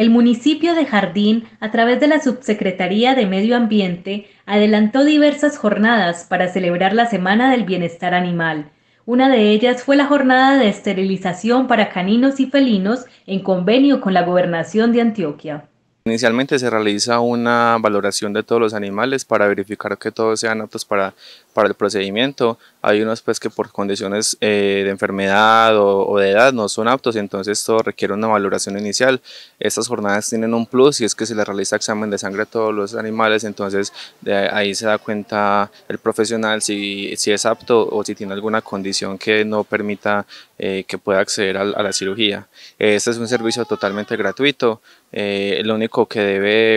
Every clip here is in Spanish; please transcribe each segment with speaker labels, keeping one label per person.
Speaker 1: el municipio de Jardín, a través de la Subsecretaría de Medio Ambiente, adelantó diversas jornadas para celebrar la Semana del Bienestar Animal. Una de ellas fue la jornada de esterilización para caninos y felinos en convenio con la Gobernación de Antioquia.
Speaker 2: Inicialmente se realiza una valoración de todos los animales para verificar que todos sean aptos para, para el procedimiento. Hay unos pues que por condiciones eh, de enfermedad o, de edad no son aptos, entonces todo requiere una valoración inicial. Estas jornadas tienen un plus y es que se les realiza examen de sangre a todos los animales, entonces de ahí se da cuenta el profesional si, si es apto o si tiene alguna condición que no permita eh, que pueda acceder a, la cirugía. Este es un servicio totalmente gratuito. Eh, lo único que debe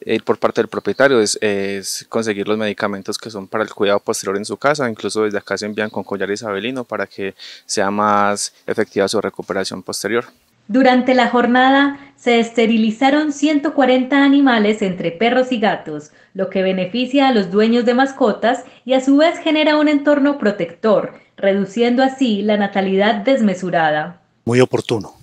Speaker 2: eh, ir por parte del propietario es, es, conseguir los medicamentos que son para el cuidado posterior en su casa, incluso desde acá se envían con collar isabelino para que sea más efectiva su recuperación posterior.
Speaker 1: Durante la jornada se esterilizaron 140 animales entre perros y gatos, lo que beneficia a los dueños de mascotas y a su vez genera un entorno protector, reduciendo así la natalidad desmesurada.
Speaker 3: Muy oportuno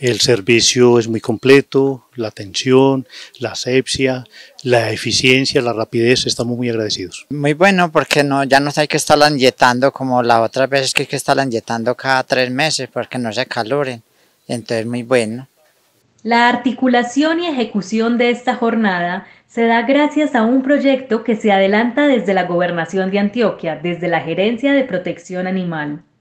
Speaker 3: el servicio es muy completo, la atención, la asepsia, la eficiencia, la rapidez, estamos
Speaker 4: muy agradecidos. Muy bueno porque no, ya no hay que estar inyectando como la otra vez que hay que estarla inyectando cada tres meses porque no se caloren, entonces muy bueno.
Speaker 1: La articulación y ejecución de esta jornada se da gracias a un proyecto que se adelanta desde la Gobernación de Antioquia, desde la Gerencia de Protección Animal.